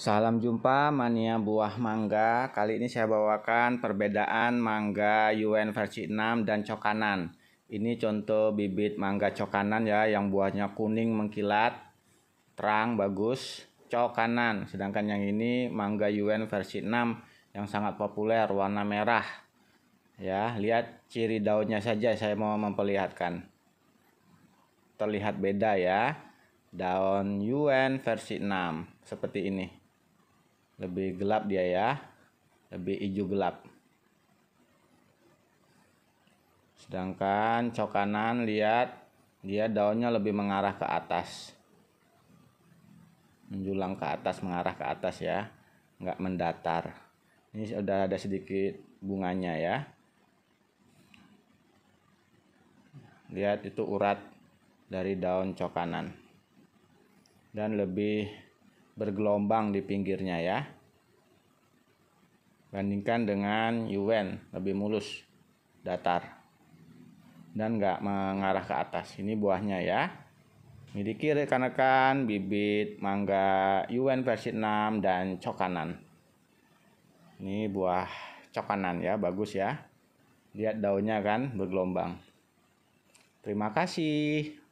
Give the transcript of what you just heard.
Salam jumpa mania buah mangga. Kali ini saya bawakan perbedaan mangga UN versi 6 dan cokanan. Ini contoh bibit mangga cokanan ya yang buahnya kuning mengkilat, terang bagus, cokanan. Sedangkan yang ini mangga UN versi 6 yang sangat populer warna merah. Ya, lihat ciri daunnya saja saya mau memperlihatkan. Terlihat beda ya. Daun UN versi 6 seperti ini lebih gelap dia ya lebih hijau gelap sedangkan cok kanan lihat dia daunnya lebih mengarah ke atas menjulang ke atas mengarah ke atas ya nggak mendatar ini sudah ada sedikit bunganya ya lihat itu urat dari daun cok kanan dan lebih bergelombang di pinggirnya ya Bandingkan dengan UN lebih mulus, datar. Dan nggak mengarah ke atas. Ini buahnya ya. Miliki rekan-rekan bibit mangga UN versi 6 dan cokanan. Ini buah cokanan ya, bagus ya. Lihat daunnya kan bergelombang. Terima kasih.